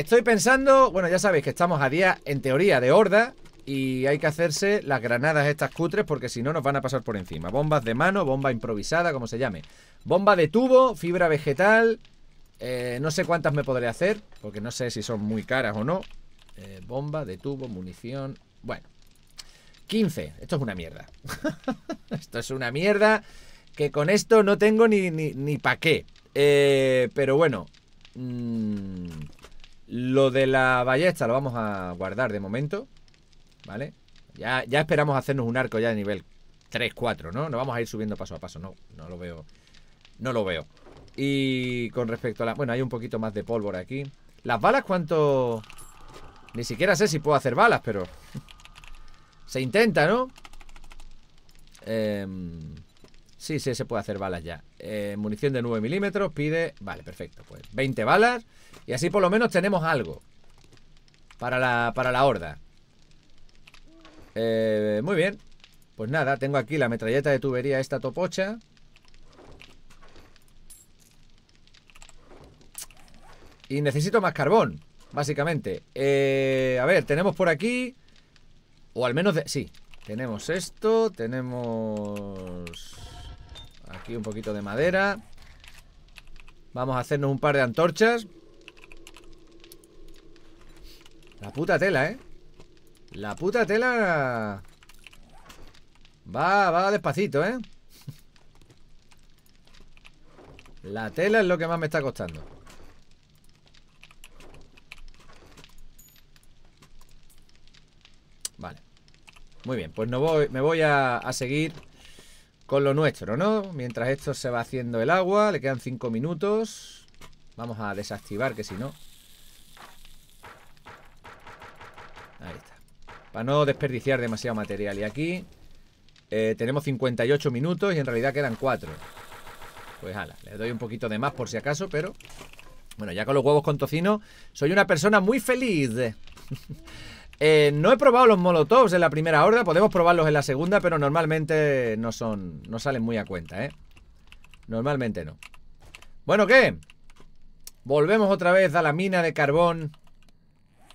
Estoy pensando, bueno, ya sabéis que estamos a día, en teoría, de horda y hay que hacerse las granadas estas cutres porque si no nos van a pasar por encima. Bombas de mano, bomba improvisada, como se llame. Bomba de tubo, fibra vegetal, eh, no sé cuántas me podré hacer porque no sé si son muy caras o no. Eh, bomba de tubo, munición, bueno. 15, esto es una mierda. esto es una mierda que con esto no tengo ni, ni, qué. Eh, pero bueno... Mm, lo de la ballesta lo vamos a guardar de momento. ¿Vale? Ya, esperamos hacernos un arco ya de nivel 3, 4, ¿no? No vamos a ir subiendo paso a paso. No, no lo veo. No lo veo. Y con respecto a la... Bueno, hay un poquito más de pólvora aquí. Las balas, ¿cuánto...? Ni siquiera sé si puedo hacer balas, pero... Se intenta, ¿no? Em, sí, sí, se puede hacer balas ya. Eh, munición de 9 milímetros, pide... Vale, perfecto. Pues 20 balas. Y así por lo menos tenemos algo. Para la, para la horda. Eh, muy bien. Pues nada, tengo aquí la metralleta de tubería esta topocha. Y necesito más carbón, básicamente. Eh, a ver, tenemos por aquí... O al menos... sí, tenemos esto, tenemos... Aquí un poquito de madera. Vamos a hacernos un par de antorchas. La puta tela, ¿eh? La puta tela... Va, va despacito, ¿eh? La tela es lo que más me está costando. Vale. Muy bien, pues no voy, me voy a, a seguir con lo nuestro, ¿no? Mientras esto se va haciendo el agua, le quedan 5 minutos. Vamos a desactivar, que si no, Para no desperdiciar demasiado material. Y aquí eh, tenemos 58 minutos y en realidad quedan 4. Pues ala, le doy un poquito de más por si acaso, pero... Bueno, ya con los huevos con tocino, soy una persona muy feliz. Eh, no he probado los molotovs en la primera horda, podemos probarlos en la segunda, pero normalmente no son, no salen muy a cuenta, ¿eh? Normalmente no. Bueno, ¿qué? Volvemos otra vez a la mina de carbón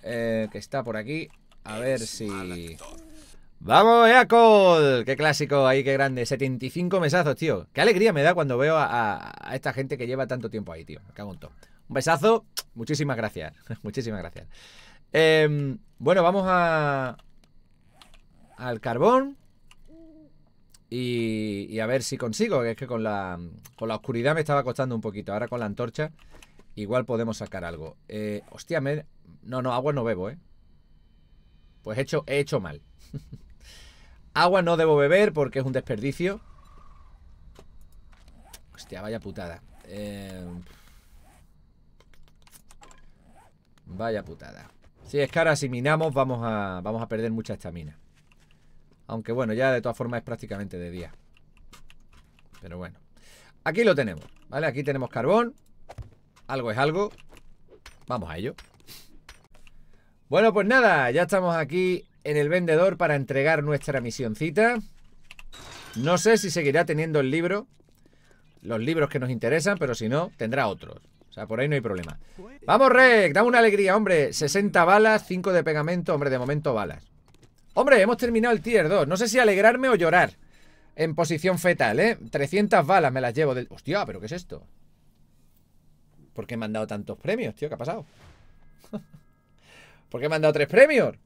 eh, que está por aquí. A ver si... ¡Vamos, Eacol! ¡Qué clásico ahí, qué grande! 75 mesazos, tío. ¡Qué alegría me da cuando veo a, esta gente que lleva tanto tiempo ahí, tío! Me Un besazo. Muchísimas gracias. Muchísimas gracias. Em, bueno, vamos a... Al carbón. Y, y, a ver si consigo. Que es que con la, con la oscuridad me estaba costando un poquito. Ahora con la antorcha igual podemos sacar algo. Eh, hostia, me... No, no, agua no bebo, ¿eh? Pues he hecho, hecho mal. Agua no debo beber porque es un desperdicio. Hostia, vaya putada. Eh, vaya putada. Si es cara ahora si minamos vamos a, vamos a perder mucha estamina. Aunque bueno, ya de todas formas es prácticamente de día. Pero bueno. Aquí lo tenemos, ¿vale? Aquí tenemos carbón. Algo es algo. Vamos a ello. Bueno, pues nada, ya estamos aquí en el vendedor para entregar nuestra misioncita. No sé si seguirá teniendo el libro, los libros que nos interesan, pero si no, tendrá otros. O sea, por ahí no hay problema. ¡Vamos, Rec! ¡Dame una alegría, hombre! 60 balas, 5 de pegamento, hombre, de momento balas. ¡Hombre, hemos terminado el tier 2! No sé si alegrarme o llorar en posición fetal, ¿eh? 300 balas me las llevo del... ¡Hostia, pero qué es esto! ¿Por qué me han dado tantos premios, tío? ¿Qué ha pasado? ¿Por qué me han dado tres premios?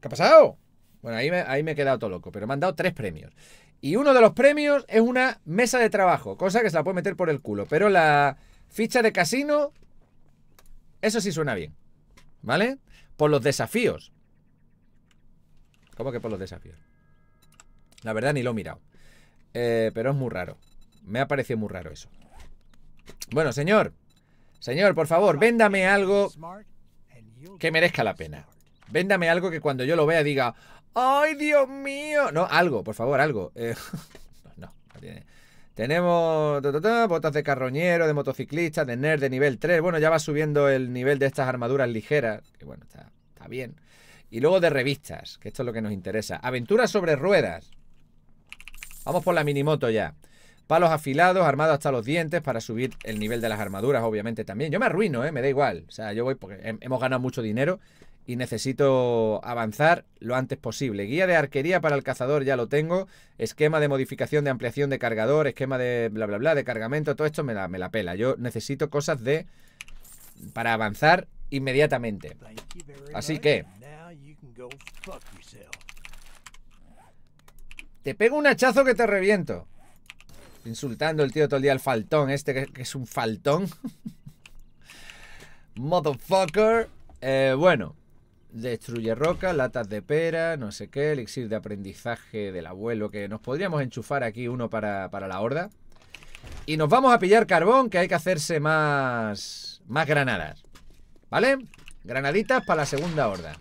¿Qué ha pasado? Bueno, ahí me, he quedado todo loco, pero me han dado tres premios. Y uno de los premios es una mesa de trabajo, cosa que se la puede meter por el culo. Pero la ficha de casino, eso sí suena bien. ¿Vale? Por los desafíos. ¿Cómo que por los desafíos? La verdad ni lo he mirado. Eh, pero es muy raro. Me ha parecido muy raro eso. Bueno, señor, Señor, por favor, véndame algo que merezca la pena. Véndame algo que cuando yo lo vea diga, ¡ay, Dios mío! No, algo, por favor, algo. Eh, no, no tiene. Tenemos botas de carroñero, de motociclista, de nerd de nivel 3. Bueno, ya va subiendo el nivel de estas armaduras ligeras, que bueno, está, está bien. Y luego de revistas, que esto es lo que nos interesa. Aventuras sobre ruedas. Vamos por la minimoto ya. Palos afilados, armados hasta los dientes para subir el nivel de las armaduras, obviamente también. Yo me arruino, ¿eh? me da igual. O sea, yo voy porque hemos ganado mucho dinero y necesito avanzar lo antes posible. Guía de arquería para el cazador ya lo tengo. Esquema de modificación de ampliación de cargador, esquema de bla bla bla, de cargamento, todo esto me la, me la pela. Yo necesito cosas de. para avanzar inmediatamente. Así que. Te pego un hachazo que te reviento. Insultando el tío todo el día al faltón, este que, es un faltón. Motherfucker. Eh, bueno. Destruye roca, latas de pera, no sé qué, elixir de aprendizaje del abuelo, que nos podríamos enchufar aquí uno para, la horda. Y nos vamos a pillar carbón, que hay que hacerse más, más granadas. ¿Vale? Granaditas para la segunda horda.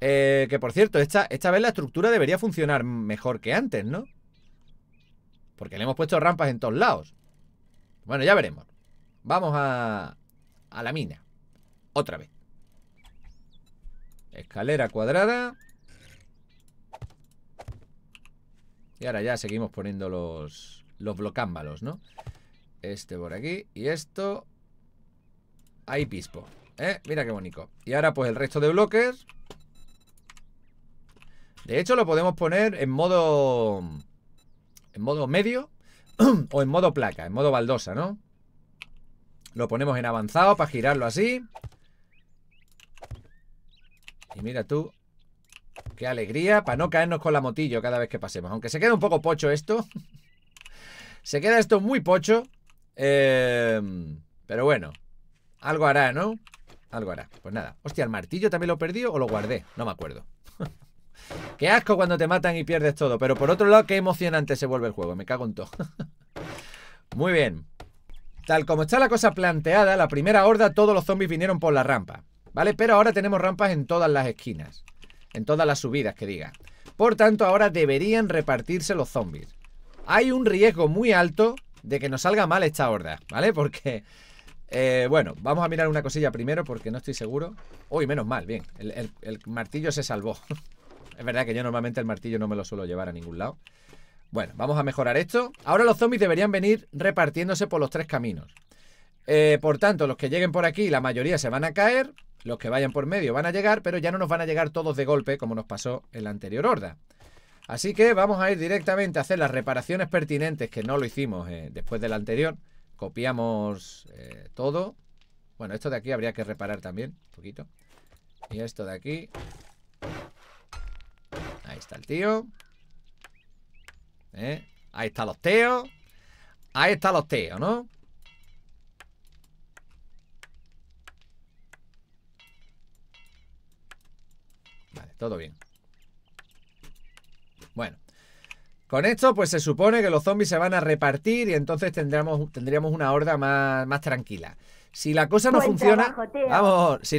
Eh, que por cierto, esta, esta vez la estructura debería funcionar mejor que antes, ¿no? Porque le hemos puesto rampas en todos lados. Bueno, ya veremos. Vamos a, a la mina. Otra vez. Escalera cuadrada. Y ahora ya seguimos poniendo los, los blocámbalos, ¿no? Este por aquí y esto. Ahí pispo. ¿eh? Mira qué bonito. Y ahora pues el resto de bloques. De hecho lo podemos poner en modo en modo medio o en modo placa, en modo baldosa, ¿no? Lo ponemos en avanzado para girarlo así. Y mira tú, qué alegría para no caernos con la motillo cada vez que pasemos. Aunque se queda un poco pocho esto. se queda esto muy pocho. Em, pero bueno, algo hará, ¿no? Algo hará. Pues nada. Hostia, ¿el martillo también lo perdí o lo guardé? No me acuerdo. Qué asco cuando te matan y pierdes todo. Pero por otro lado, qué emocionante se vuelve el juego. Me cago en todo. Muy bien. Tal como está la cosa planteada, la primera horda todos los zombies vinieron por la rampa. ¿Vale? Pero ahora tenemos rampas en todas las esquinas. En todas las subidas, que diga. Por tanto, ahora deberían repartirse los zombies. Hay un riesgo muy alto de que nos salga mal esta horda, ¿vale? Porque... Eh, bueno, vamos a mirar una cosilla primero porque no estoy seguro. Uy, menos mal, bien. el martillo se salvó. Es verdad que yo normalmente el martillo no me lo suelo llevar a ningún lado. Bueno, vamos a mejorar esto. Ahora los zombies deberían venir repartiéndose por los tres caminos. Eh, por tanto, los que lleguen por aquí, la mayoría se van a caer. Los que vayan por medio van a llegar, pero ya no nos van a llegar todos de golpe, como nos pasó en la anterior horda. Así que vamos a ir directamente a hacer las reparaciones pertinentes, que no lo hicimos eh, después de la anterior. Copiamos eh, todo. Bueno, esto de aquí habría que reparar también, un poquito. Y esto de aquí, está el tío. Eh, ahí está los teos. Ahí está los teos, ¿no? Vale, todo bien. Bueno. Con esto, pues se supone que los zombies se van a repartir y entonces tendríamos, tendríamos una horda más, tranquila. Si la cosa no funciona. vamos, si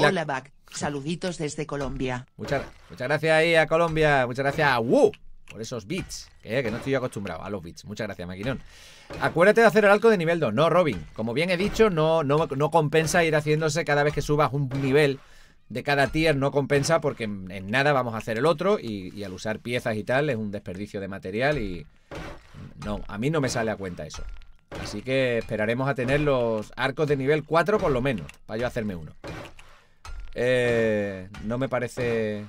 Saluditos desde Colombia. Muchas, gracias ahí a Colombia. Muchas gracias a Wu por esos beats. Que, no estoy acostumbrado a los beats. Muchas gracias, Maquinón. Acuérdate de hacer el arco de nivel 2. No, Robin. Como bien he dicho, no, no, compensa ir haciéndose cada vez que subas un nivel de cada tier no compensa porque en, nada vamos a hacer el otro y, y, al usar piezas y tal es un desperdicio de material y no, a mí no me sale a cuenta eso. Así que esperaremos a tener los arcos de nivel 4 por lo menos, para yo hacerme uno. Eh, no me parece...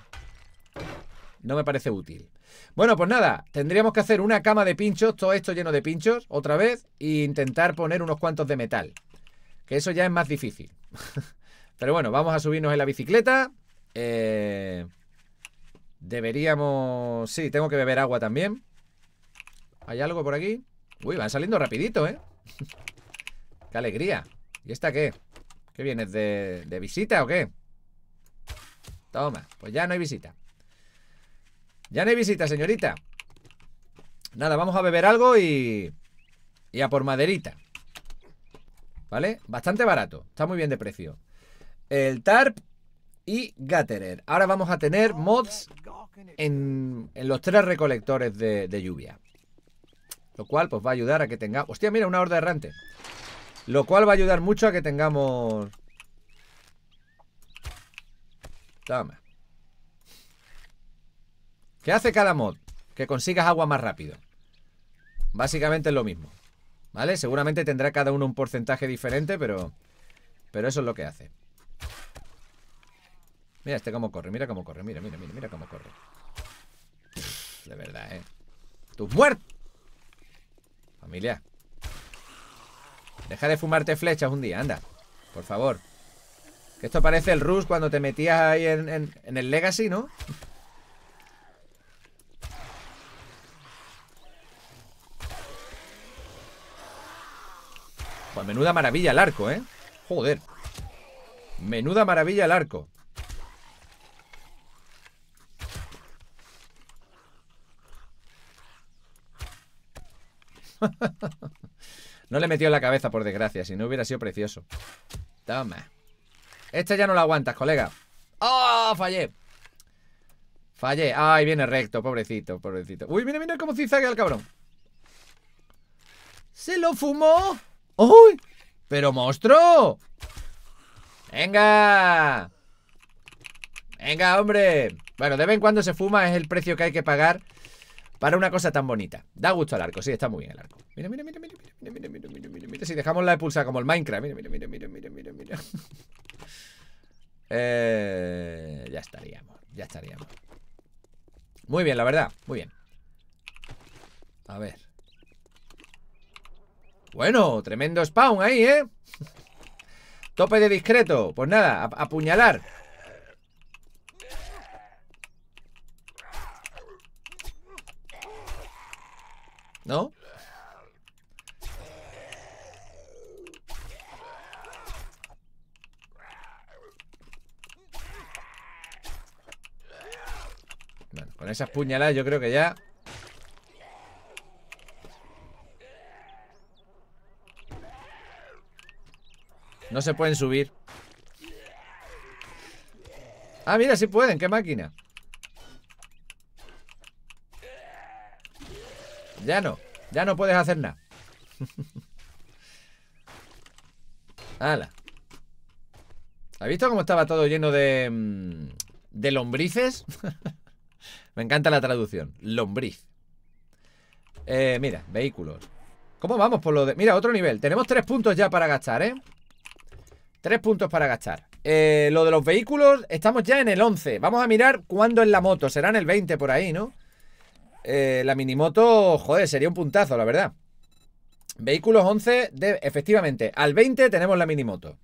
No me parece útil. Bueno, pues nada, tendríamos que hacer una cama de pinchos, todo esto lleno de pinchos, otra vez, e intentar poner unos cuantos de metal. Que eso ya es más difícil. Pero bueno, vamos a subirnos en la bicicleta. Eh, deberíamos... Sí, tengo que beber agua también. ¿Hay algo por aquí? Uy, van saliendo rapidito, ¿eh? ¡Qué alegría! ¿Y esta qué? ¿Qué vienes de, de visita o qué? Toma, pues ya no hay visita. Ya no hay visita, señorita. Nada, vamos a beber algo y... Y a por maderita. ¿Vale? Bastante barato. Está muy bien de precio. El tarp y Gatterer. Ahora vamos a tener mods en, los tres recolectores de, de, lluvia. Lo cual pues va a ayudar a que tengamos... Hostia, mira, una horda errante. Lo cual va a ayudar mucho a que tengamos Toma. ¿Qué hace cada mod? Que consigas agua más rápido. Básicamente es lo mismo. ¿Vale? Seguramente tendrá cada uno un porcentaje diferente, pero... Pero eso es lo que hace. Mira este cómo corre, mira cómo corre, mira, mira, mira, mira cómo corre. de verdad, ¿eh? ¡Tú muerto! Familia. Deja de fumarte flechas un día, anda. Por favor. Que Esto parece el Rush cuando te metías ahí en, el Legacy, ¿no? Pues menuda maravilla el arco, ¿eh? Joder. Menuda maravilla el arco. no le metió en la cabeza, por desgracia. Si no hubiera sido precioso. Toma. Esta ya no la aguantas, colega. ¡Ah! ¡Oh, fallé! Fallé. Ay, viene recto, pobrecito, pobrecito. Uy, mira, mira cómo zigzaguea el cabrón. ¡Se lo fumó! ¡Uy! ¡Pero monstruo! ¡Venga! ¡Venga, hombre! Bueno, de vez en cuando se fuma, es el precio que hay que pagar para una cosa tan bonita. Da gusto al arco, sí, está muy bien el arco. Mira, mira, mira, mira, mira, mira, mira, mira, mira, mira. Si dejamos la de pulsar como el Minecraft, mira, mira, mira, mira, mira, mira, mira. Eh, ya estaríamos, ya estaríamos. Muy bien, la verdad, muy bien. A ver. Bueno, tremendo spawn ahí, ¿eh? Tope de discreto. Pues nada, apuñalar. ¿No? Con esas puñaladas yo creo que ya... No se pueden subir. Ah, mira, sí pueden, qué máquina. Ya no, ya no puedes hacer nada. Hala. ¿Has visto cómo estaba todo lleno de... Mm, de lombrices? Me encanta la traducción. Lombriz. Eh, mira, vehículos. ¿Cómo vamos por lo de...? Mira, otro nivel. Tenemos tres puntos ya para gastar, ¿eh? Tres puntos para gastar. Eh, lo de los vehículos, estamos ya en el 11. Vamos a mirar cuándo es la moto. Será en el 20 por ahí, ¿no? Eh, la minimoto, joder, sería un puntazo, la verdad. Vehículos 11, de, efectivamente. Al 20 tenemos la minimoto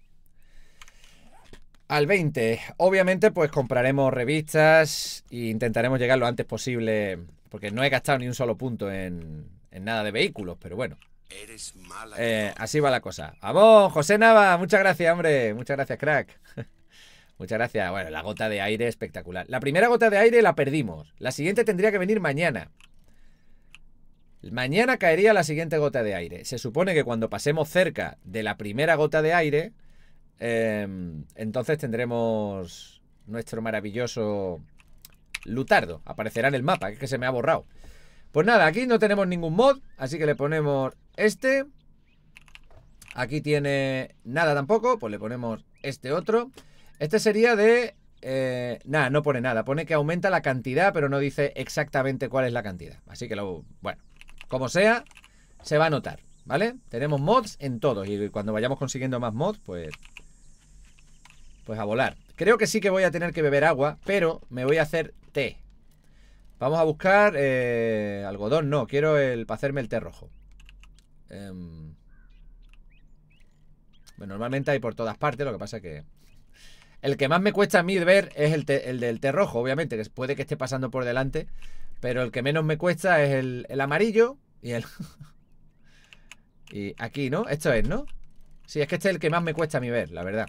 al 20. Obviamente, pues compraremos revistas e intentaremos llegar lo antes posible, porque no he gastado ni un solo punto en, nada de vehículos, pero bueno. Eres eh, así va la cosa. Vamos, José Nava, muchas gracias, hombre. Muchas gracias, crack. muchas gracias. Bueno, la gota de aire espectacular. La primera gota de aire la perdimos. La siguiente tendría que venir mañana. Mañana caería la siguiente gota de aire. Se supone que cuando pasemos cerca de la primera gota de aire, Em, entonces tendremos nuestro maravilloso Lutardo. Aparecerá en el mapa, que es que se me ha borrado. Pues nada, aquí no tenemos ningún mod, así que le ponemos este. Aquí tiene nada tampoco, pues le ponemos este otro. Este sería de... Eh, nada, no pone nada. Pone que aumenta la cantidad, pero no dice exactamente cuál es la cantidad. Así que lo... Bueno, como sea, se va a notar, ¿vale? Tenemos mods en todos y cuando vayamos consiguiendo más mods, pues pues a volar. Creo que sí que voy a tener que beber agua, pero me voy a hacer té. Vamos a buscar eh, algodón, no, quiero el para hacerme el té rojo. Em, pues, normalmente hay por todas partes, lo que pasa es que... El que más me cuesta a mí ver es el, del té rojo, obviamente, que puede que esté pasando por delante, pero el que menos me cuesta es el, el amarillo y el... y aquí, ¿no? Esto es, ¿no? Sí, es que este es el que más me cuesta a mí ver, la verdad.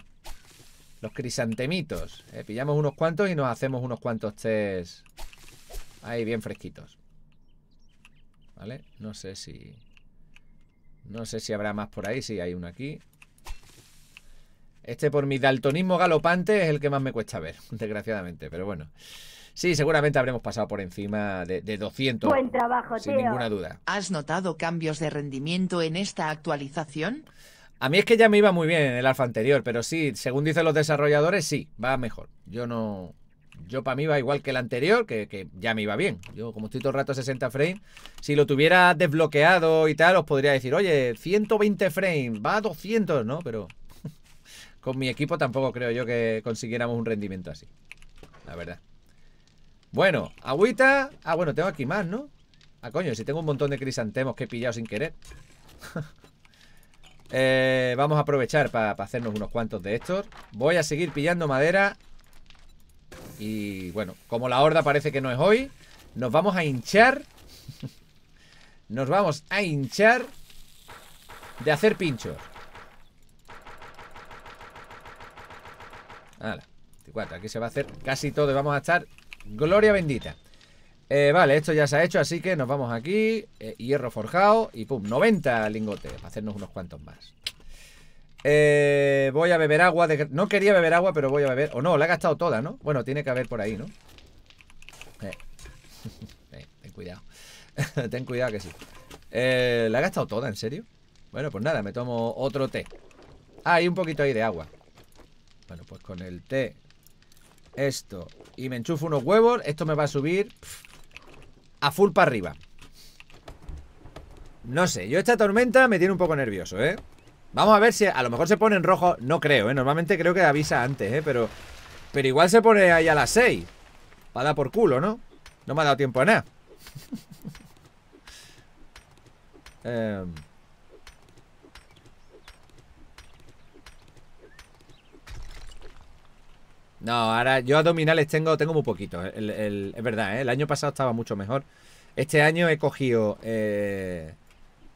Los crisantemitos. Eh, pillamos unos cuantos y nos hacemos unos cuantos test. Ahí, bien fresquitos. ¿Vale? No sé si... No sé si habrá más por ahí. si hay uno aquí. Este por mi daltonismo galopante es el que más me cuesta ver, desgraciadamente. Pero bueno. Sí, seguramente habremos pasado por encima de, 200. Buen trabajo, sin ninguna duda. ¿Has notado cambios de rendimiento en esta actualización? A mí es que ya me iba muy bien el alfa anterior, pero sí, según dicen los desarrolladores, sí, va mejor. Yo no. Yo para mí va igual que el anterior, que, que, ya me iba bien. Yo como estoy todo el rato a 60 frames, si lo tuviera desbloqueado y tal, os podría decir, oye, 120 frames, va a 200, ¿no? Pero con mi equipo tampoco creo yo que consiguiéramos un rendimiento así. La verdad. Bueno, agüita. Ah, bueno, tengo aquí más, ¿no? Ah, coño, si tengo un montón de crisantemos que he pillado sin querer. Eh, vamos a aprovechar para hacernos unos cuantos de estos. Voy a seguir pillando madera. Y bueno, como la horda parece que no es hoy, nos vamos a hinchar. nos vamos a hinchar de hacer pinchos. aquí se va a hacer casi todo y vamos a estar gloria bendita. Eh, vale, esto ya se ha hecho, así que nos vamos aquí. Eh, hierro forjado y pum, 90 lingotes para hacernos unos cuantos más. Eh, voy a beber agua. De... No quería beber agua, pero voy a beber. O no, la he gastado toda, ¿no? Bueno, tiene que haber por ahí, ¿no? ten cuidado. ten cuidado que sí. la he gastado toda, ¿en serio? Bueno, pues nada, me tomo otro té. Ah, y un poquito ahí de agua. Bueno, pues con el té. Esto. Y me enchufo unos huevos. Esto me va a subir a full para arriba. No sé, yo esta tormenta me tiene un poco nervioso, ¿eh? Vamos a ver si a lo mejor se pone en rojo. No creo, ¿eh? Normalmente creo que avisa antes, ¿eh? Pero, pero igual se pone ahí a las 6. Va dar por culo, ¿no? No me ha dado tiempo a nada. eh... No, ahora yo abdominales tengo, tengo muy poquitos. el, es verdad, ¿eh? el año pasado estaba mucho mejor. Este año he cogido. Eh,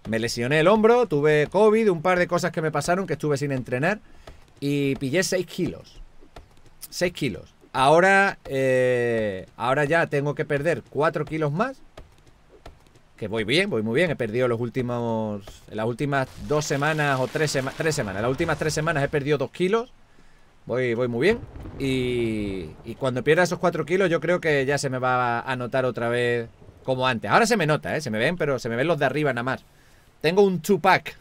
me lesioné el hombro, tuve COVID, un par de cosas que me pasaron, que estuve sin entrenar. Y pillé 6 kilos. 6 kilos. Ahora, eh, ahora ya tengo que perder 4 kilos más. Que voy bien, voy muy bien. He perdido los últimos. las últimas dos semanas o tres, tres semanas. las últimas tres semanas he perdido 2 kilos. Voy, muy bien. Y, cuando pierda esos 4 kilos, yo creo que ya se me va a notar otra vez como antes. Ahora se me nota, ¿eh? Se me ven, pero se me ven los de arriba nada más. Tengo un 2-pack.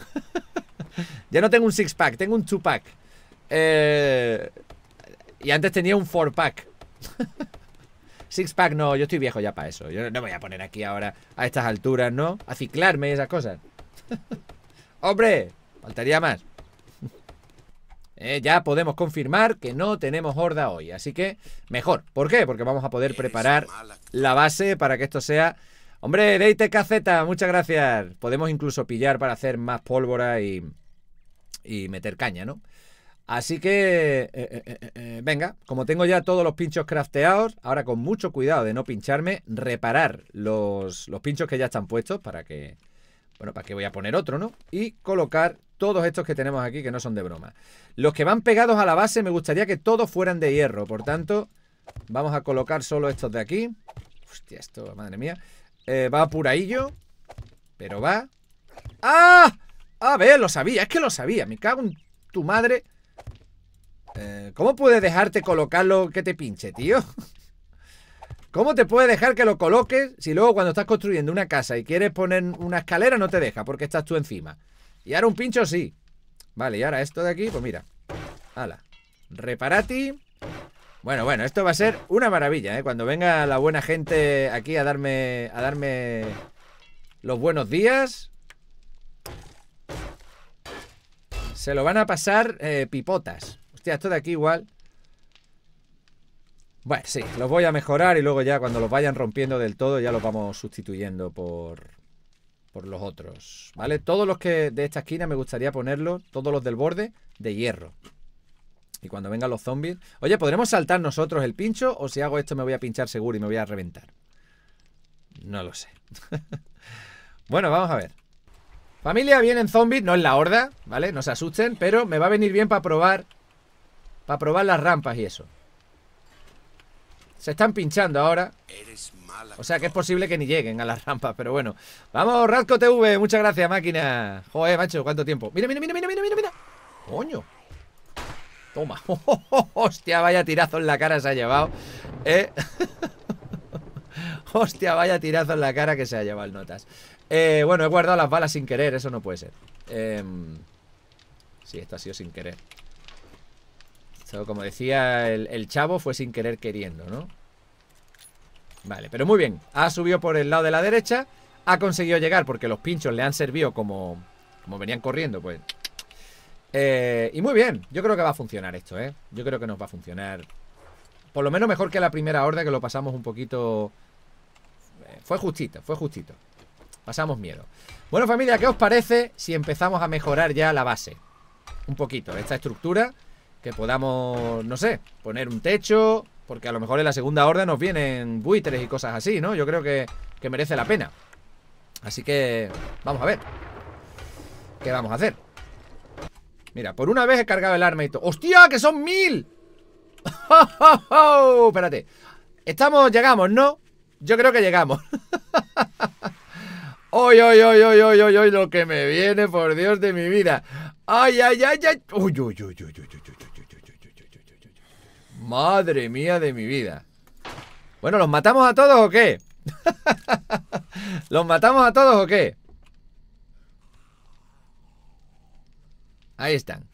ya no tengo un 6-pack, tengo un 2-pack. Eh, y antes tenía un 4-pack. 6-pack no, yo estoy viejo ya para eso. Yo no voy a poner aquí ahora a estas alturas, ¿no? A ciclarme y esas cosas. ¡Hombre! Faltaría más. Eh, ya podemos confirmar que no tenemos horda hoy. Así que mejor. ¿Por qué? Porque vamos a poder preparar la base para que esto sea... Hombre, Deite Caceta, muchas gracias. Podemos incluso pillar para hacer más pólvora y, y meter caña, ¿no? Así que, eh, eh, venga, como tengo ya todos los pinchos crafteados, ahora con mucho cuidado de no pincharme, reparar los, los pinchos que ya están puestos para que bueno, ¿para qué voy a poner otro, no? Y colocar todos estos que tenemos aquí, que no son de broma. Los que van pegados a la base, me gustaría que todos fueran de hierro. Por tanto, vamos a colocar solo estos de aquí. Hostia, esto, madre mía. Eh, va apuradillo. Pero va. ¡Ah! A ver, lo sabía, es que lo sabía. Me cago en tu madre. Eh, ¿Cómo puedes dejarte colocarlo? lo que te pinche, tío? ¿Cómo te puede dejar que lo coloques si luego cuando estás construyendo una casa y quieres poner una escalera no te deja porque estás tú encima? Y ahora un pincho sí. Vale, y ahora esto de aquí, pues mira. Hala. Reparati. Bueno, bueno, esto va a ser una maravilla, ¿eh? Cuando venga la buena gente aquí a darme, a darme los buenos días. Se lo van a pasar eh, pipotas. Hostia, esto de aquí igual. Bueno, sí, los voy a mejorar y luego ya cuando los vayan rompiendo del todo ya los vamos sustituyendo por, por los otros, ¿vale? Todos los que de esta esquina me gustaría ponerlos, todos los del borde, de hierro. Y cuando vengan los zombies... Oye, ¿podremos saltar nosotros el pincho? ¿O si hago esto me voy a pinchar seguro y me voy a reventar? No lo sé. bueno, vamos a ver. Familia, vienen zombies, no es la horda, ¿vale? No se asusten, pero me va a venir bien para probar... Para probar las rampas y eso. Se están pinchando ahora. O sea que es posible que ni lleguen a las rampas, pero bueno. Vamos, Razco TV, muchas gracias, máquina. Joder, macho, cuánto tiempo. Mira, mira, mira, mira, mira, mira, Coño. Toma. hostia, vaya tirazo en la cara se ha llevado. Eh. hostia, vaya tirazo en la cara que se ha llevado el notas. Eh, bueno, he guardado las balas sin querer, eso no puede ser. Em, sí, esto ha sido sin querer como decía el, chavo, fue sin querer queriendo, ¿no? Vale, pero muy bien. Ha subido por el lado de la derecha. Ha conseguido llegar porque los pinchos le han servido como, como venían corriendo, pues. Eh, y muy bien. Yo creo que va a funcionar esto, ¿eh? Yo creo que nos va a funcionar. Por lo menos mejor que la primera horda que lo pasamos un poquito... Eh, fue justito, fue justito. Pasamos miedo. Bueno, familia, ¿qué os parece si empezamos a mejorar ya la base? Un poquito, esta estructura que podamos, no sé, poner un techo. Porque a lo mejor en la segunda orden nos vienen buitres y cosas así, ¿no? Yo creo que, merece la pena. Así que vamos a ver. ¿Qué vamos a hacer? Mira, por una vez he cargado el arma y todo. ¡Hostia, que son mil! ¡Oh, oh, oh! Espérate. Estamos, llegamos, ¿no? Yo creo que llegamos. ¡Oy, oy, oy, oy, oy, ay, ay! Lo que me viene, por Dios de mi vida. ¡Ay, ay, ay, ay! ¡Uy, uy, uy, uy! uy. Madre mía de mi vida. Bueno, ¿los matamos a todos o qué? ¿Los matamos a todos o qué? Ahí están.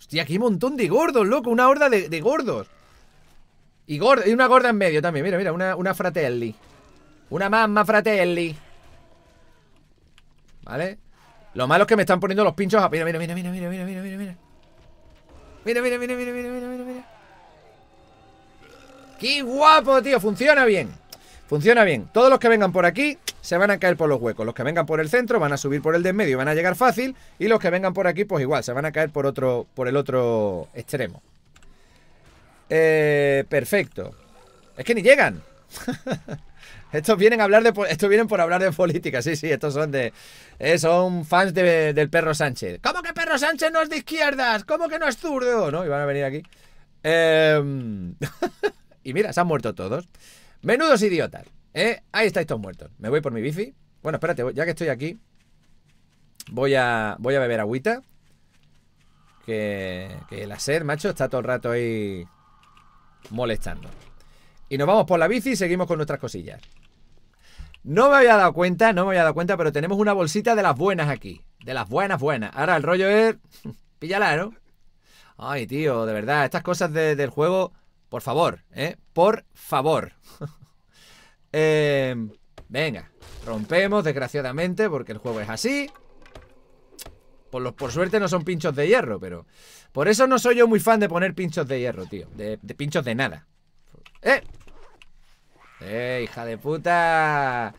Hostia, aquí hay un montón de gordos, loco. Una horda de, gordos. Y, gorda, y, una gorda en medio también. Mira, mira, una, una fratelli. Una mamma fratelli. ¿Vale? Lo malo es que me están poniendo los pinchos a... Mira, mira, mira, mira, mira, mira, mira, mira. Mira, mira, mira, mira, mira, mira, mira, mira. ¡Qué guapo, tío! Funciona bien. Funciona bien. Todos los que vengan por aquí se van a caer por los huecos. Los que vengan por el centro van a subir por el de en medio y van a llegar fácil. Y los que vengan por aquí, pues igual, se van a caer por otro. por el otro extremo. Eh, perfecto. Es que ni llegan. estos vienen a hablar de estos vienen por hablar de política, sí, sí, estos son de. Eh, son fans del perro Sánchez. ¿Cómo que perro Sánchez no es de izquierdas? ¿Cómo que no es zurdo? ¿No? Y van a venir aquí. Eh, Y mira, se han muerto todos. Menudos idiotas. ¿eh? Ahí estáis todos muertos. Me voy por mi bici. Bueno, espérate, ya que estoy aquí, voy a, voy a beber agüita. Que, que el hacer, macho, está todo el rato ahí molestando. Y nos vamos por la bici y seguimos con nuestras cosillas. No me había dado cuenta, no me había dado cuenta, pero tenemos una bolsita de las buenas aquí. De las buenas, buenas. Ahora el rollo es... Píllala, ¿no? Ay, tío, de verdad, estas cosas del juego por favor, ¿eh? Por favor. Eh, venga, rompemos, desgraciadamente, porque el juego es así. Por, los, por suerte no son pinchos de hierro, pero... Por eso no soy yo muy fan de poner pinchos de hierro, tío. De, pinchos de nada. ¡Eh! ¡Eh, hija de puta!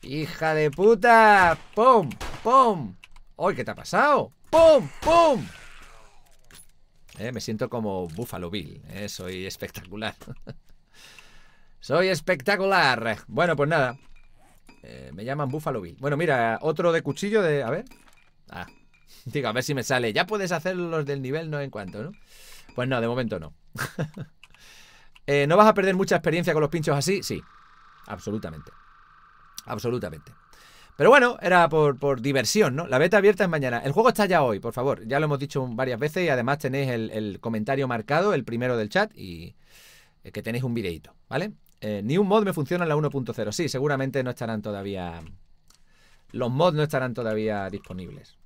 ¡Hija de puta! ¡Pum! ¡Pum! ¡Oy, qué te ha pasado! ¡Pum! ¡Pum! Eh, me siento como Buffalo Bill. Eh, soy espectacular. soy espectacular. Bueno, pues nada. Eh, me llaman Buffalo Bill. Bueno, mira, otro de cuchillo de... A ver. Ah. Digo, a ver si me sale. Ya puedes hacer los del nivel no en cuanto, ¿no? Pues no, de momento no. ¿No vas a perder mucha experiencia con los pinchos así? Sí. Absolutamente. Absolutamente. Pero bueno, era por, diversión, ¿no? La beta abierta es mañana. El juego está ya hoy, por favor. Ya lo hemos dicho varias veces y además tenéis el, comentario marcado, el primero del chat y eh, que tenéis un videito, ¿vale? Eh, ni un mod me funciona en la 1.0. Sí, seguramente no estarán todavía... Los mods no estarán todavía disponibles.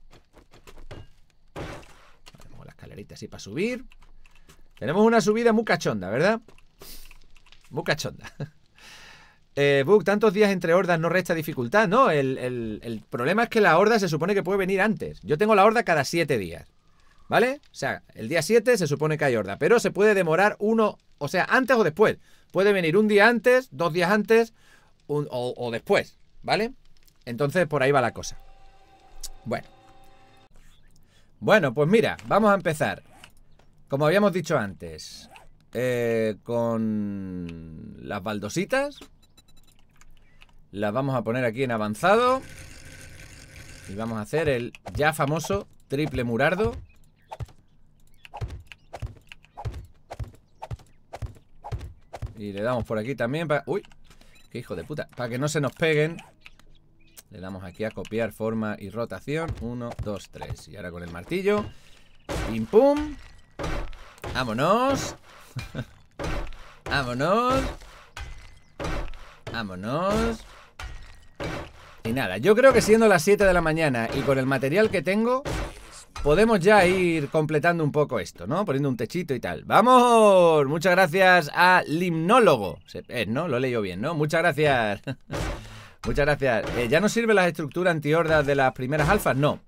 Tenemos la escalerita así para subir. Tenemos una subida muy cachonda, ¿verdad? Muy cachonda. Eh, Bug, tantos días entre hordas no resta dificultad, ¿no? El, problema es que la horda se supone que puede venir antes. Yo tengo la horda cada 7 días, ¿vale? O sea, el día 7 se supone que hay horda, pero se puede demorar uno, o sea, antes o después. Puede venir un día antes, dos días antes o, después, ¿vale? Entonces por ahí va la cosa. Bueno. Bueno, pues mira, vamos a empezar. Como habíamos dicho antes, eh, con las baldositas, las vamos a poner aquí en avanzado. Y vamos a hacer el ya famoso triple murardo. Y le damos por aquí también para... ¡Uy! ¡Qué hijo de puta! Para que no se nos peguen. Le damos aquí a copiar forma y rotación. Uno, dos, tres. Y ahora con el martillo. ¡Pim, pum! ¡Vámonos! ¡Vámonos! ¡Vámonos! Y nada, yo creo que siendo las 7 de la mañana y con el material que tengo, podemos ya ir completando un poco esto, ¿no? Poniendo un techito y tal. ¡Vamos! Muchas gracias a Limnólogo. Es, eh, ¿no? Lo he leído bien, ¿no? Muchas gracias. Muchas gracias. Eh, ¿Ya no sirven las estructuras antihordas de las primeras alfas? No.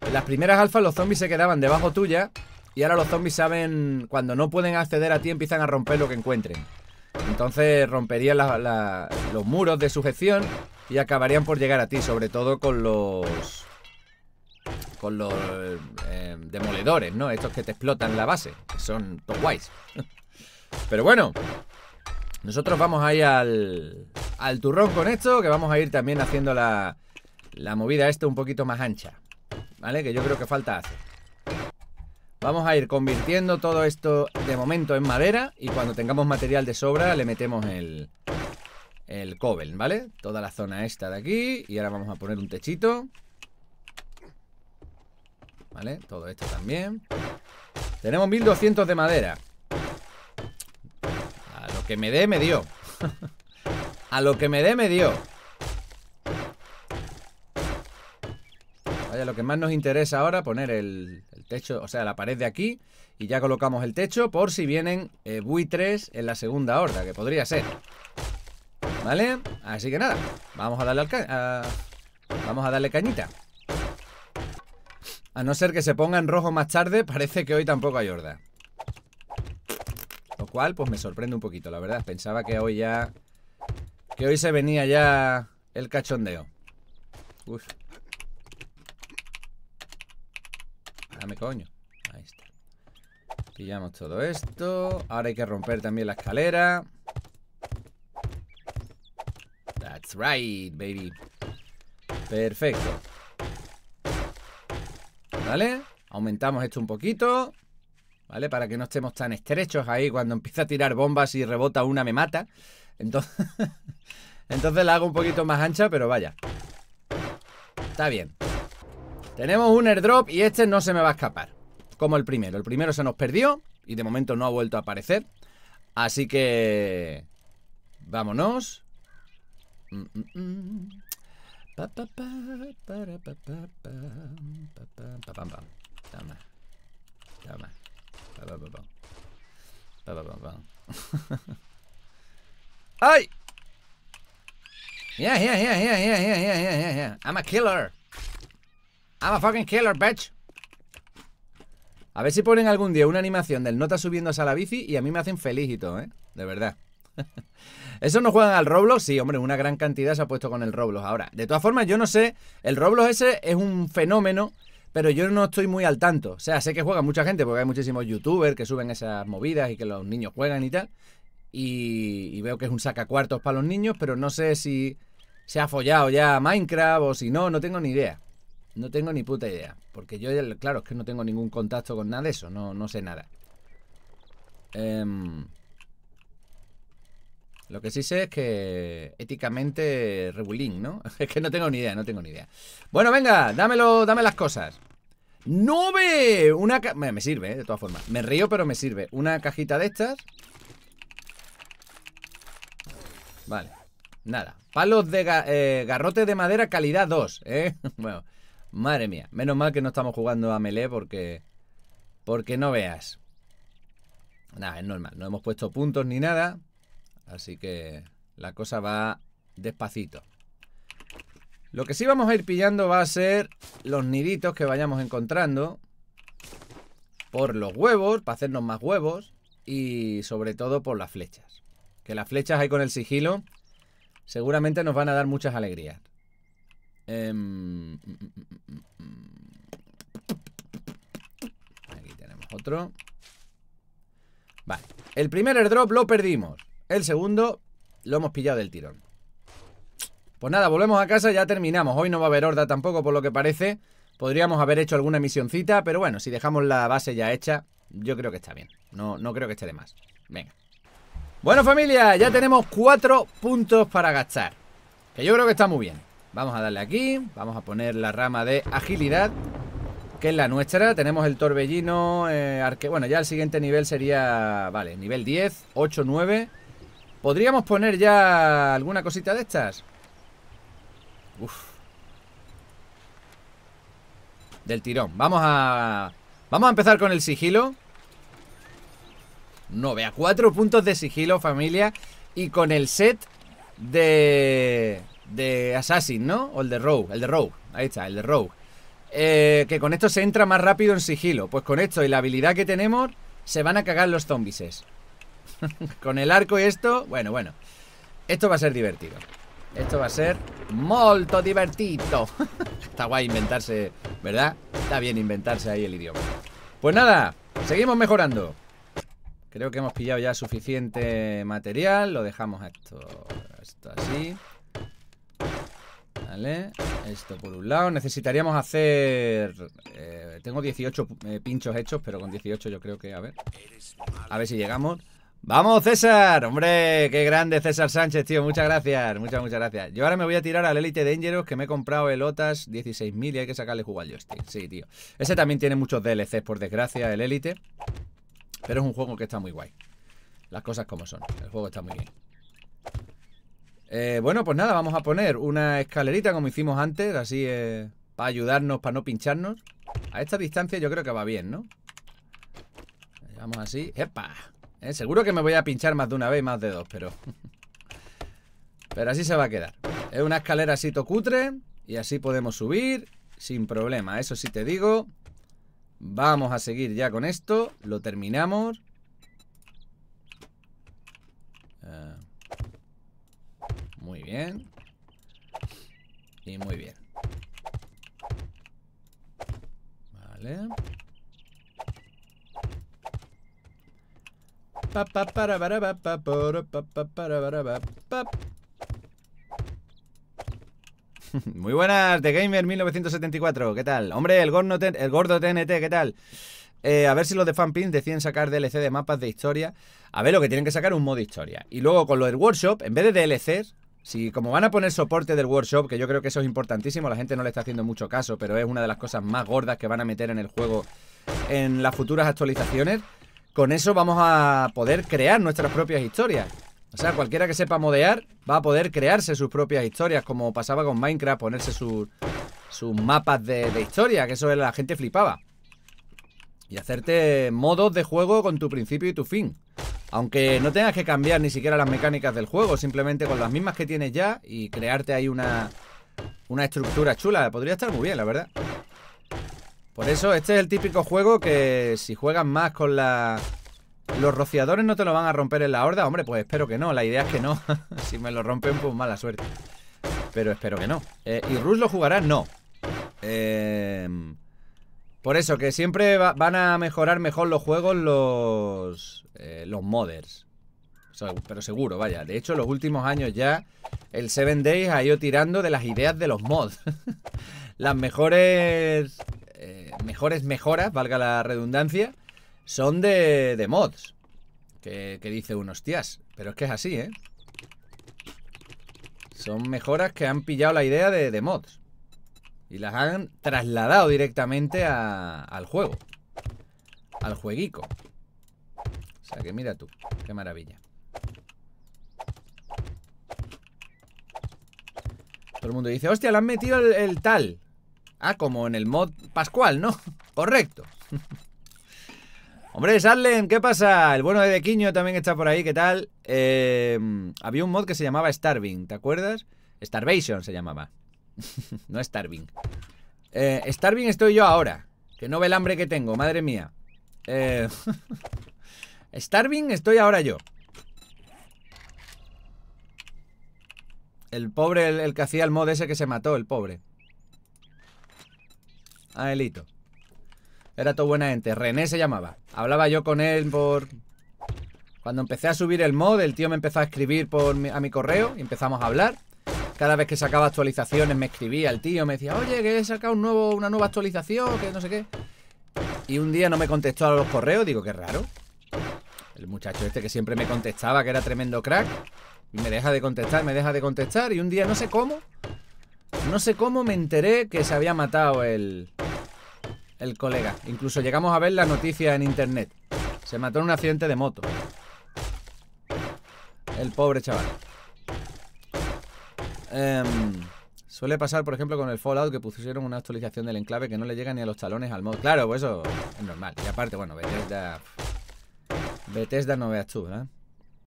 En las primeras alfas los zombies se quedaban debajo tuya y ahora los zombies saben, cuando no pueden acceder a ti, empiezan a romper lo que encuentren. Entonces romperían los muros de sujeción y acabarían por llegar a ti, sobre todo con los... Con los eh, demoledores, ¿no? Estos que te explotan la base, que son top guays. Pero bueno, nosotros vamos a ir al, al turrón con esto, que vamos a ir también haciendo la, la movida esta un poquito más ancha. ¿Vale? Que yo creo que falta hacer. Vamos a ir convirtiendo todo esto de momento en madera y cuando tengamos material de sobra le metemos el, el Coven, ¿vale? Toda la zona esta de aquí. Y ahora vamos a poner un techito. ¿Vale? Todo esto también. Tenemos 1200 de madera. A lo que me dé, me dio. a lo que me dé, me dio. Vaya, lo que más nos interesa ahora, poner el, techo, o sea, la pared de aquí. Y ya colocamos el techo por si vienen eh, buitres en la segunda horda, que podría ser. ¿Vale? Así que nada, vamos a darle Vamos a darle cañita. A no ser que se ponga en rojo más tarde, parece que hoy tampoco hay horda. Lo cual, pues me sorprende un poquito, la verdad. Pensaba que hoy ya... Que hoy se venía ya el cachondeo. Uf. Dame coño. Ahí está. Pillamos todo esto. Ahora hay que romper también la escalera right, baby. Perfecto. ¿Vale? Aumentamos esto un poquito. ¿Vale? Para que no estemos tan estrechos ahí cuando empieza a tirar bombas y rebota una me mata. Entonces, Entonces la hago un poquito más ancha, pero vaya. Está bien. Tenemos un airdrop y este no se me va a escapar. Como el primero. El primero se nos perdió y de momento no ha vuelto a aparecer. Así que... Vámonos. Toma. Toma. ¡Ay! Yeah, yeah, yeah, yeah, yeah, yeah, yeah, yeah, yeah. I'm a killer. I'm a fucking killer, bitch. A ver si ponen algún día una animación del nota subiéndose a la bici y a mí me hacen feliz y todo, ¿eh? De verdad. ¿Eso no juegan al Roblox? Sí, hombre, una gran cantidad se ha puesto con el Roblox ahora. De todas formas, yo no sé, el Roblox ese es un fenómeno, pero yo no estoy muy al tanto. O sea, sé que juega mucha gente, porque hay muchísimos youtubers que suben esas movidas y que los niños juegan y tal. Y, veo que es un sacacuartos para los niños, pero no sé si se ha follado ya Minecraft o si no, no tengo ni idea. No tengo ni puta idea. Porque yo, claro, es que no tengo ningún contacto con nada de eso, no, no sé nada. Eh... Lo que sí sé es que éticamente Rebulín, ¿no? Es que no tengo ni idea, no tengo ni idea. Bueno, venga, dámelo, dame las cosas. ¡Nove! Una me, sirve, ¿eh? de todas formas. Me río, pero me sirve. Una cajita de estas. Vale. Nada. Palos de eh, garrote de madera calidad 2, ¿eh? bueno, madre mía. Menos mal que no estamos jugando a melee porque... Porque no veas. Nada, es normal. No hemos puesto puntos ni nada. Así que la cosa va despacito. Lo que sí vamos a ir pillando va a ser los niditos que vayamos encontrando. Por los huevos, para hacernos más huevos. Y sobre todo por las flechas. Que las flechas ahí con el sigilo seguramente nos van a dar muchas alegrías. Em, aquí tenemos otro. Vale. El primer airdrop lo perdimos. El segundo lo hemos pillado del tirón. Pues nada, volvemos a casa, ya terminamos. Hoy no va a haber horda tampoco, por lo que parece. Podríamos haber hecho alguna misioncita, pero bueno, si dejamos la base ya hecha, yo creo que está bien. No, no creo que esté de más. Venga. Bueno, familia, ya tenemos cuatro puntos para gastar. Que yo creo que está muy bien. Vamos a darle aquí. Vamos a poner la rama de agilidad, que es la nuestra. Tenemos el torbellino. Eh, bueno, ya el siguiente nivel sería... Vale, nivel 10, 8, 9... ¿Podríamos poner ya alguna cosita de estas? Uf. Del tirón. Vamos a... Vamos a empezar con el sigilo. No, vea, cuatro puntos de sigilo, familia. Y con el set de... De Assassin, ¿no? O el de Rogue. El de Rogue. Ahí está, el de Rogue. Eh, que con esto se entra más rápido en sigilo. Pues con esto y la habilidad que tenemos, se van a cagar los zombies. Con el arco y esto, bueno, bueno. Esto va a ser divertido. Esto va a ser molto divertido. Está guay inventarse, ¿verdad? Está bien inventarse ahí el idioma. Pues nada, seguimos mejorando. Creo que hemos pillado ya suficiente material. Lo dejamos esto, esto así. Vale, esto por un lado. Necesitaríamos hacer... Eh, tengo 18 eh, pinchos hechos, pero con 18 yo creo que... A ver. A ver si llegamos. Vamos, César. Hombre, qué grande César Sánchez, tío. Muchas gracias. Muchas, muchas gracias. Yo ahora me voy a tirar al Elite Dangerous que me he comprado el OTAS 16.000 y hay que sacarle jugo al Sí, tío. Ese también tiene muchos DLCs, por desgracia, el Elite. Pero es un juego que está muy guay. Las cosas como son. El juego está muy bien. Eh, bueno, pues nada, vamos a poner una escalerita como hicimos antes, así eh, para ayudarnos, para no pincharnos. A esta distancia yo creo que va bien, ¿no? Vamos así. ¡Epa! ¿Eh? seguro que me voy a pinchar más de una vez, más de dos, pero... pero así se va a quedar. Es una escalera así tocutre y así podemos subir sin problema. Eso sí te digo. Vamos a seguir ya con esto. Lo terminamos. Ah. muy bien. Y muy bien. Vale. Muy buenas, de Gamer 1974, ¿qué tal? Hombre, el gordo, TNT, ¿qué tal? Eh, a ver si los de Fanpins deciden sacar DLC de mapas de historia. A ver, lo que tienen que sacar un modo historia. Y luego con lo del workshop, en vez de DLC si como van a poner soporte del workshop, que yo creo que eso es importantísimo, la gente no le está haciendo mucho caso, pero es una de las cosas más gordas que van a meter en el juego en las futuras actualizaciones con eso vamos a poder crear nuestras propias historias. O sea, cualquiera que sepa modear va a poder crearse sus propias historias, como pasaba con Minecraft, ponerse sus mapas de, historia, que eso la gente flipaba. Y hacerte modos de juego con tu principio y tu fin. Aunque no tengas que cambiar ni siquiera las mecánicas del juego, simplemente con las mismas que tienes ya y crearte ahí una, una estructura chula. Podría estar muy bien, la verdad. Por eso, este es el típico juego que si juegas más con la... Los rociadores no te lo van a romper en la horda. Hombre, pues espero que no. La idea es que no. si me lo rompen, pues mala suerte. Pero espero que no. Eh, ¿Y Rus lo jugará? No. Em, por eso, que siempre van a mejorar mejor los juegos los, eh, los modders. pero seguro, vaya. De hecho, los últimos años ya, el Seven Days ha ido tirando de las ideas de los mods. las mejores eh, mejores mejoras, valga la redundancia, son de, mods. Que, dice unos hostias pero es que es así, ¿eh? Son mejoras que han pillado la idea de, mods. Y las han trasladado directamente al juego. Al jueguico. O sea que mira tú, qué maravilla. Todo el mundo dice, hostia, le han metido el tal. Ah, como en el mod Pascual, ¿no? Correcto. Hombre, salen ¿qué pasa? El bueno de Dequiño también está por ahí, ¿qué tal? Eh, había un mod que se llamaba Starving, ¿te acuerdas? Starvation se llamaba. no Starving. Eh, Starving estoy yo ahora. Que no ve el hambre que tengo, madre mía. Eh, Starving estoy ahora yo. El pobre, el que hacía el mod ese que se mató, el pobre. Adelito. Ah, era todo buena gente. René se llamaba. Hablaba yo con él por... Cuando empecé a subir el mod, el tío me empezó a escribir por a mi correo y empezamos a hablar. Cada vez que sacaba actualizaciones me escribía el tío, me decía, oye, que he sacado un nuevo, una nueva actualización, que no sé qué. Y un día no me contestó a los correos, digo, qué raro. El muchacho este que siempre me contestaba, que era tremendo crack, y me deja de contestar, me deja de contestar, y un día no sé cómo, no sé cómo me enteré que se había matado el, el colega. Incluso llegamos a ver la noticia en internet. Se mató en un accidente de moto. El pobre chaval. Em, suele pasar, por ejemplo, con el Fallout que pusieron una actualización del enclave que no le llega ni a los talones al mod. Claro, pues eso es normal. Y aparte, bueno, Bethesda. Bethesda no veas tú, ¿eh?